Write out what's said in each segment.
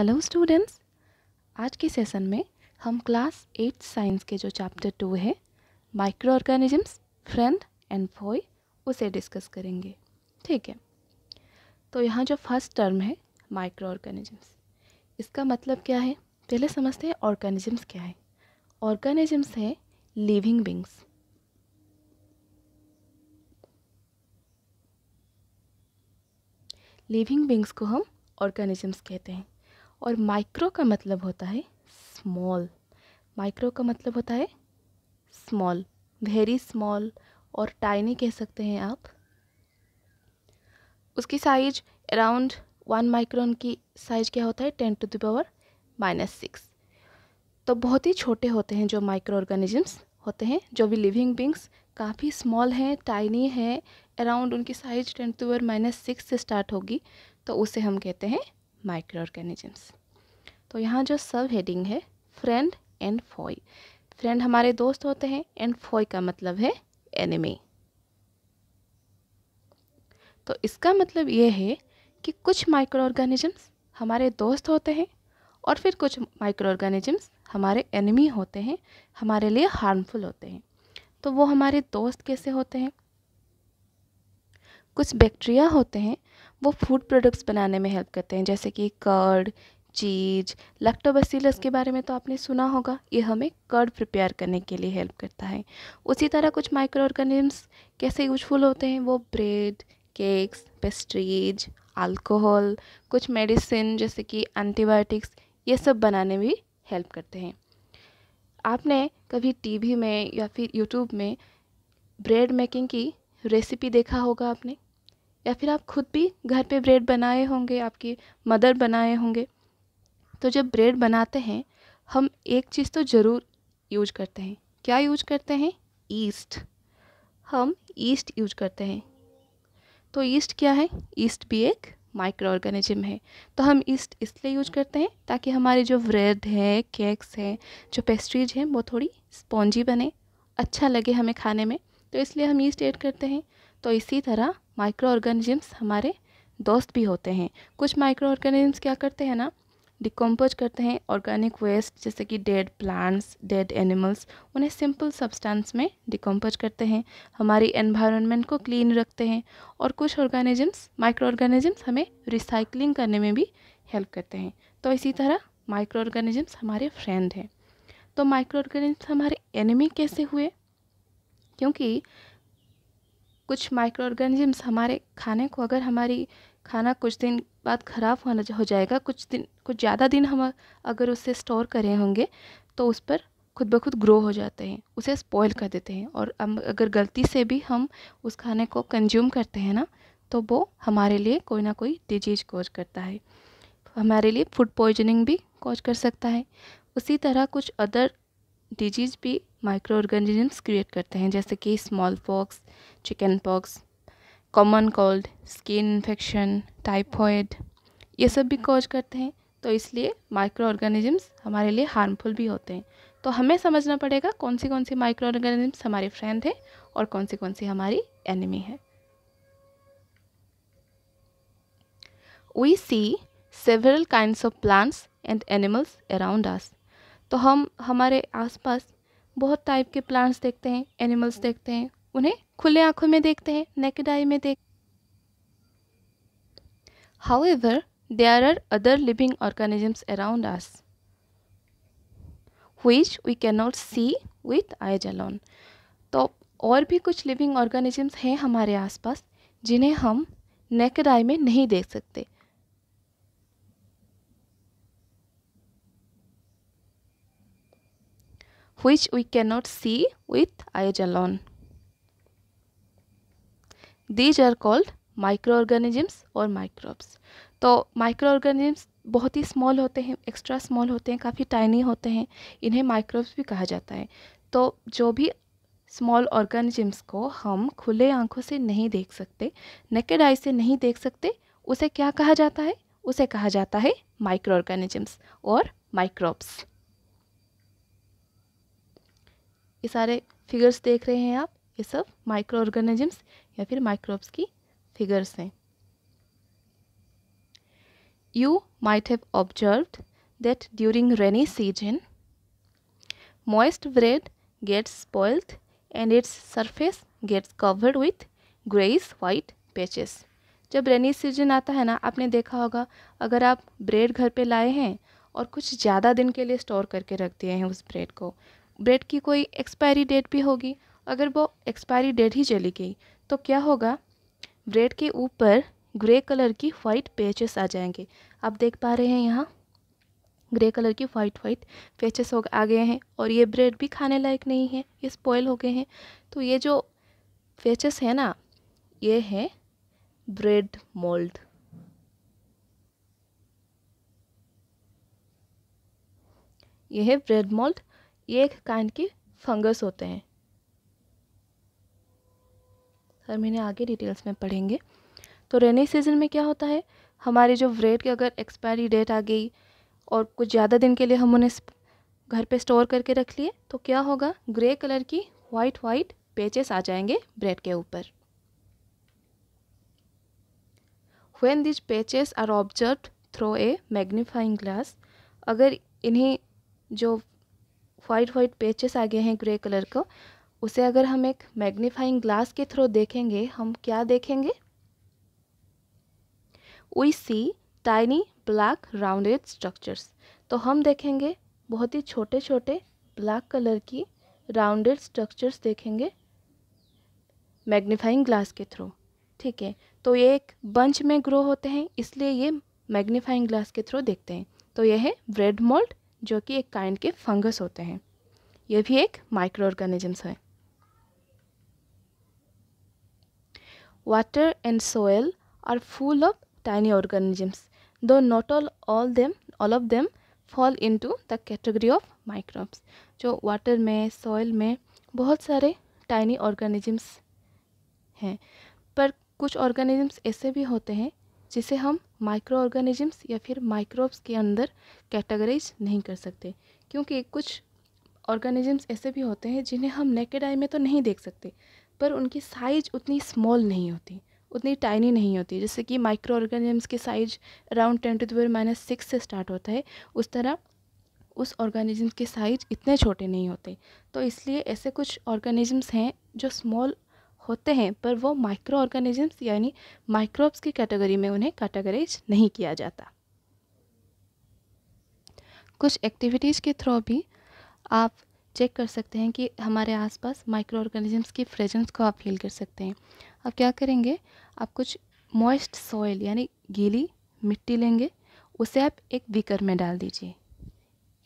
Hello students आज के session में हम क्लास एट साइंस के जो चैप्टर टू है microorganisms friend and foe उसे डिस्कस करेंगे ठीक है तो यहाँ जो फर्स्ट टर्म है माइक्रो ऑर्गेनिजम्स इसका मतलब क्या है पहले समझते हैं ऑर्गेनिजम्स क्या है ऑर्गेनिजम्स है लिविंग बींग्स लिविंग बींग्स को हम ऑर्गेनिजम्स कहते हैं और माइक्रो का मतलब होता है स्मॉल माइक्रो का मतलब होता है स्मॉल वेरी स्मॉल और टाइनी कह सकते हैं आप उसकी साइज अराउंड वन माइक्रोन की साइज क्या होता है ten to the power minus six तो बहुत ही छोटे होते हैं जो माइक्रो ऑर्गेनिजम्स होते हैं जो भी लिविंग बींग्स काफ़ी स्मॉल हैं टाइनी हैं अराउंड उनकी size ten to power minus six से स्टार्ट होगी तो उसे हम कहते हैं माइक्रो ऑर्गेनिजम्स तो यहाँ जो सब हेडिंग है फ्रेंड एंड फॉय फ्रेंड हमारे दोस्त होते हैं एंड फॉय का मतलब है एनिमी तो इसका मतलब ये है कि कुछ माइक्रो ऑर्गेनिजम्स हमारे दोस्त होते हैं और फिर कुछ माइक्रो ऑर्गेनिजम्स हमारे एनिमी होते हैं हमारे लिए हार्मफुल होते हैं तो वो हमारे दोस्त कैसे होते हैं कुछ बैक्टीरिया होते हैं वो फूड प्रोडक्ट्स बनाने में हेल्प करते हैं जैसे कि कर्ड चीज लैक्टोबैसिलस के हाँ। बारे में तो आपने सुना होगा ये हमें कर्ड प्रिपेयर करने के लिए हेल्प करता है उसी तरह कुछ माइक्रो ऑर्गेनिम्स कैसे यूजफुल होते हैं वो ब्रेड केक्स पेस्ट्रीज अल्कोहल कुछ मेडिसिन जैसे कि एंटीबायोटिक्स ये सब बनाने में हेल्प करते हैं आपने कभी टीवी में या फिर यूट्यूब में ब्रेड मेकिंग की रेसिपी देखा होगा आपने या फिर आप खुद भी घर पे ब्रेड बनाए होंगे आपकी मदर बनाए होंगे तो जब ब्रेड बनाते हैं हम एक चीज़ तो ज़रूर यूज करते हैं क्या यूज करते हैं ईस्ट हम ईस्ट यूज करते हैं तो ईस्ट क्या है ईस्ट भी एक माइक्रो ऑर्गेनिज्म है तो हम ईस्ट इसलिए यूज करते हैं ताकि हमारे जो ब्रेड है केक्स हैं जो पेस्ट्रीज हैं वो थोड़ी स्पॉन्जी बने अच्छा लगे हमें खाने में तो इसलिए हम ईस्ट ऐड करते हैं तो इसी तरह माइक्रो ऑर्गेनिजम्स हमारे दोस्त भी होते हैं कुछ माइक्रो ऑर्गेनिजम्स क्या करते हैं ना डिकम्पोज करते हैं ऑर्गेनिक वेस्ट जैसे कि डेड प्लांट्स डेड एनिमल्स उन्हें सिंपल सब्सटेंस में डिकम्पोज करते हैं हमारी एनवायरनमेंट को क्लीन रखते हैं और कुछ ऑर्गेनिजम्स माइक्रो ऑर्गेनिजम्स हमें रिसाइकलिंग करने में भी हेल्प करते हैं तो इसी तरह माइक्रो ऑर्गेनिजम्स हमारे फ्रेंड हैं तो माइक्रो ऑर्गेनिजम्स हमारे एनिमी कैसे हुए क्योंकि कुछ माइक्रो ऑर्गेनिजम्स हमारे खाने को अगर हमारी खाना कुछ दिन बाद ख़राब होना हो जाएगा कुछ दिन कुछ ज़्यादा दिन हम अगर उसे स्टोर करे होंगे तो उस पर खुद ब खुद ग्रो हो जाते हैं उसे स्पॉइल कर देते हैं और अगर गलती से भी हम उस खाने को कंज्यूम करते हैं ना तो वो हमारे लिए कोई ना कोई डिजीज कोज करता है हमारे लिए फूड पॉइजनिंग भी कोज कर सकता है उसी तरह कुछ अदर डिजीज भी माइक्रो ऑर्गेनिजम्स क्रिएट करते हैं जैसे कि smallpox chickenpox common cold skin infection typhoid ये सब भी कॉज करते हैं तो इसलिए माइक्रो ऑर्गेनिजम्स हमारे लिए हार्मफुल भी होते हैं तो हमें समझना पड़ेगा कौन सी कौन सी माइक्रो ऑर्गेनिजम्स हमारे फ्रेंड हैं और कौन सी कौन सी हमारी एनिमी है we see several kind of plants and animals around us तो हम हमारे आसपास बहुत टाइप के प्लांट्स देखते हैं एनिमल्स देखते हैं उन्हें खुले आँखों में देखते हैं नेकेड आई में देख however they are other living organisms around us which we can not see with eye alone तो और भी कुछ लिविंग ऑर्गेनिजम्स हैं हमारे आसपास जिन्हें हम नेकेड आई में नहीं देख सकते which we cannot see with eyes alone. These are called microorganisms और माइक्रोब्स तो microorganisms बहुत ही स्मॉल होते हैं एक्स्ट्रा स्मॉल होते हैं काफ़ी टाइनी होते हैं इन्हें microbes भी कहा जाता है तो जो भी स्मॉल ऑर्गेनिजम्स को हम खुले आंखों से नहीं देख सकते नेकेड आई से नहीं देख सकते उसे क्या कहा जाता है उसे कहा जाता है माइक्रो ऑर्गेनिजम्स और माइक्रोब्स ये सारे फिगर्स देख रहे हैं आप ये सब माइक्रो ऑर्गेनिजम्स या फिर माइक्रोब्स की फिगर्स हैं you might have observed that during rainy season moist bread gets spoiled and its surface gets covered with grey white patches जब रेनी सीजन आता है ना आपने देखा होगा अगर आप ब्रेड घर पे लाए हैं और कुछ ज़्यादा दिन के लिए स्टोर करके रख दिए हैं उस ब्रेड को ब्रेड की कोई एक्सपायरी डेट भी होगी अगर वो एक्सपायरी डेट ही चली गई तो क्या होगा ब्रेड के ऊपर ग्रे कलर की वाइट पेचेस आ जाएंगे आप देख पा रहे हैं यहाँ ग्रे कलर की वाइट वाइट पेचेस हो आ गए हैं और ये ब्रेड भी खाने लायक नहीं है ये स्पॉयल हो गए हैं तो ये जो पेचेस है ना ये है ब्रेड मोल्ड यह है ब्रेड मोल्ड ये एक काइंड के फंगस होते हैं सर मैंने आगे डिटेल्स में पढ़ेंगे तो रेनी सीजन में क्या होता है हमारे जो ब्रेड की अगर एक्सपायरी डेट आ गई और कुछ ज़्यादा दिन के लिए हम उन्हें घर पे स्टोर करके रख लिए तो क्या होगा ग्रे कलर की वाइट वाइट पेचेस आ जाएंगे ब्रेड के ऊपर when these patches are observed through a magnifying glass अगर इन्हीं जो वाइट वाइट पेचेस आ गए हैं ग्रे कलर को उसे अगर हम एक मैग्नीफाइंग ग्लास के थ्रू देखेंगे हम क्या देखेंगे we see tiny black rounded structures तो हम देखेंगे बहुत ही छोटे छोटे ब्लैक कलर की राउंडेड स्ट्रक्चर्स देखेंगे मैग्नीफाइंग ग्लास के थ्रू ठीक है तो ये एक बंच में ग्रो होते हैं इसलिए ये मैग्नीफाइंग ग्लास के थ्रू देखते हैं तो यह है ब्रेड मोल्ड जो कि एक काइंड के फंगस होते हैं ये भी एक माइक्रो ऑर्गेनिजम्स है water and soil are full of tiny organisms though not all all them all of them fall into the category of microbes जो वाटर में सॉयल में बहुत सारे टाइनी ऑर्गेनिजम्स हैं पर कुछ ऑर्गेनिजम्स ऐसे भी होते हैं जिसे हम माइक्रो ऑर्गेनिजम्स या फिर माइक्रोब्स के अंदर कैटेगराइज नहीं कर सकते क्योंकि कुछ ऑर्गेनिजम्स ऐसे भी होते हैं जिन्हें हम नेकेड आई में तो नहीं देख सकते पर उनकी साइज उतनी स्मॉल नहीं होती उतनी टाइनी नहीं होती जैसे कि माइक्रो ऑर्गेनिजम्स की size around ten to the minus six से स्टार्ट होता है उस तरह उस ऑर्गेनिजम्स के साइज इतने छोटे नहीं होते तो इसलिए ऐसे कुछ ऑर्गेनिजम्स हैं जो स्मॉल होते हैं पर वो माइक्रो ऑर्गेनिजम्स यानी माइक्रोब्स की कैटेगरी में उन्हें कैटेगराइज नहीं किया जाता कुछ एक्टिविटीज़ के थ्रू भी आप चेक कर सकते हैं कि हमारे आसपास माइक्रो ऑर्गेनिजम्स की प्रेजेंस को आप फील कर सकते हैं आप क्या करेंगे आप कुछ मॉइस्ट सॉइल यानी गीली मिट्टी लेंगे उसे आप एक बीकर में डाल दीजिए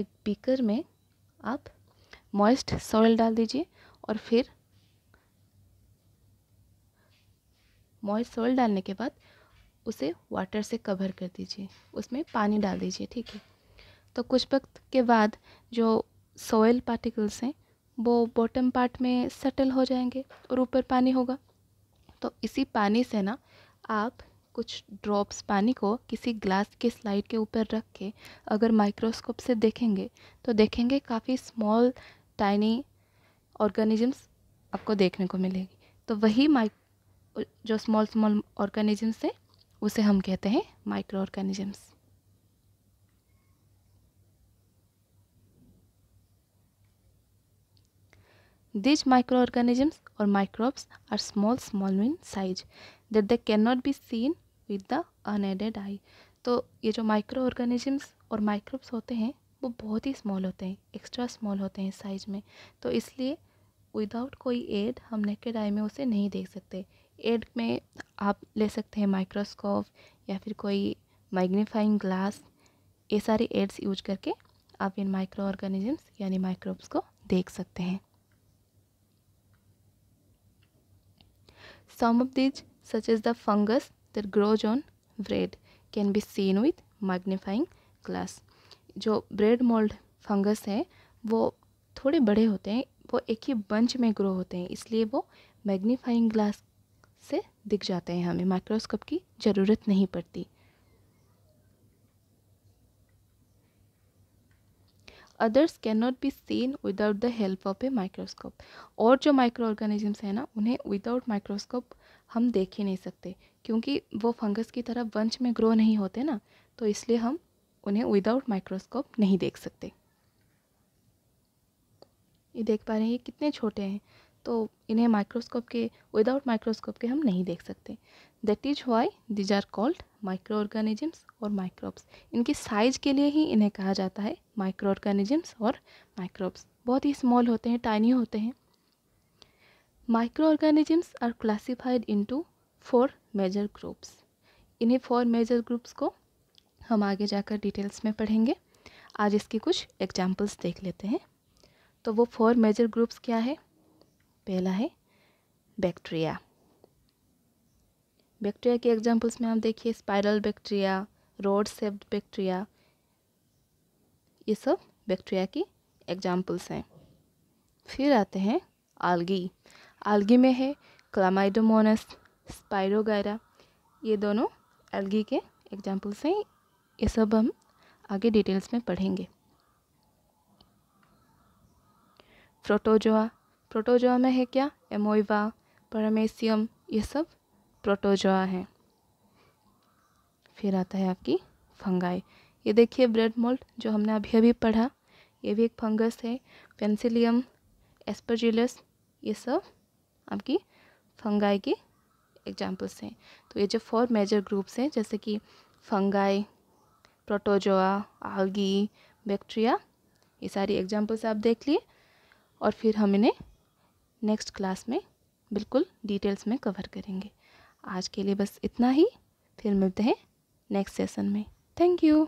एक बीकर में आप मॉइस्ट सॉइल डाल दीजिए और फिर मॉइस्ट सोल डालने के बाद उसे वाटर से कवर कर दीजिए उसमें पानी डाल दीजिए ठीक है तो कुछ वक्त के बाद जो सोयल पार्टिकल्स हैं वो बॉटम पार्ट में सेटल हो जाएंगे और ऊपर पानी होगा तो इसी पानी से ना आप कुछ ड्रॉप्स पानी को किसी ग्लास के स्लाइड के ऊपर रख के अगर माइक्रोस्कोप से देखेंगे तो देखेंगे काफ़ी स्मॉल टाइनी ऑर्गेनिजम्स आपको देखने को मिलेगी तो वही माइक जो स्मॉल स्मॉल ऑर्गेनिजम्स हैं उसे हम कहते हैं माइक्रो ऑर्गेनिजम्स दिज ऑर्गेनिजम्स और microbes are small small in size that they can not be seen with the unaided eye तो ये जो माइक्रो ऑर्गेनिजम्स और माइक्रोब्स होते हैं वो बहुत ही स्मॉल होते हैं एक्स्ट्रा स्मॉल होते हैं साइज में तो इसलिए विदाउट कोई एड हम नेकेड आई में उसे नहीं देख सकते एड में आप ले सकते हैं माइक्रोस्कोप या फिर कोई मैग्नीफाइंग ग्लास ये सारे एड्स यूज करके आप इन माइक्रो ऑर्गेनिजम्स यानी माइक्रोब्स को देख सकते हैं some of these such is the fungus that grows on bread can be seen with magnifying glass जो ब्रेड मोल्ड फंगस है वो थोड़े बड़े होते हैं वो एक ही बंच में ग्रो होते हैं इसलिए वो मैग्नीफाइंग ग्लास से दिख जाते हैं हमें माइक्रोस्कोप की ज़रूरत नहीं पड़ती others can not be seen without the help of a microscope और जो माइक्रो ऑर्गेनिजम्स हैं ना उन्हें विदाउट माइक्रोस्कोप हम देख ही नहीं सकते क्योंकि वो फंगस की तरह वंश में ग्रो नहीं होते ना तो इसलिए हम उन्हें विदाउट माइक्रोस्कोप नहीं देख सकते ये देख पा रहे हैं ये कितने छोटे हैं तो इन्हें माइक्रोस्कोप के विदाउट माइक्रोस्कोप के हम नहीं देख सकते that is why these are called microorganisms और माइक्रोब्स इनके साइज के लिए ही इन्हें कहा जाता है माइक्रो ऑर्गेनिजम्स और माइक्रोब्स बहुत ही स्मॉल होते हैं टाइनी होते हैं microorganisms are into four major groups इन्हें फोर मेजर ग्रुप्स को हम आगे जाकर डिटेल्स में पढ़ेंगे आज इसकी कुछ एग्जाम्पल्स देख लेते हैं तो वो फोर मेजर ग्रुप्स क्या है पहला है बैक्टीरिया बैक्टीरिया के एग्जांपल्स में आप देखिए spiral bacteria rod shaped bacteria ये सब बैक्टीरिया की एग्जांपल्स हैं फिर आते हैं आलगी आलगी में है क्लामाइडोमोनस स्पायरोगायरा ये दोनों एलगी के एग्जाम्पल्स हैं ये सब हम आगे डिटेल्स में पढ़ेंगे प्रोटोजोआ प्रोटोजोआ में है क्या एमोइवा परमेसियम ये सब प्रोटोजोआ हैं फिर आता है आपकी फंगाई ये देखिए ब्रेड मोल्ड जो हमने अभी अभी पढ़ा ये भी एक फंगस है पेंसिलियम एस्परजिलस ये सब आपकी फंगाई की एग्जाम्पल्स हैं तो ये जो फोर मेजर ग्रुप्स हैं जैसे कि फंगाई प्रोटोजोआ आलगी बैक्टीरिया ये सारी एग्जाम्पल्स आप देख लिए और फिर हम इन्हें नेक्स्ट क्लास में बिल्कुल डिटेल्स में कवर करेंगे आज के लिए बस इतना ही फिर मिलते हैं नेक्स्ट सेशन में थैंक यू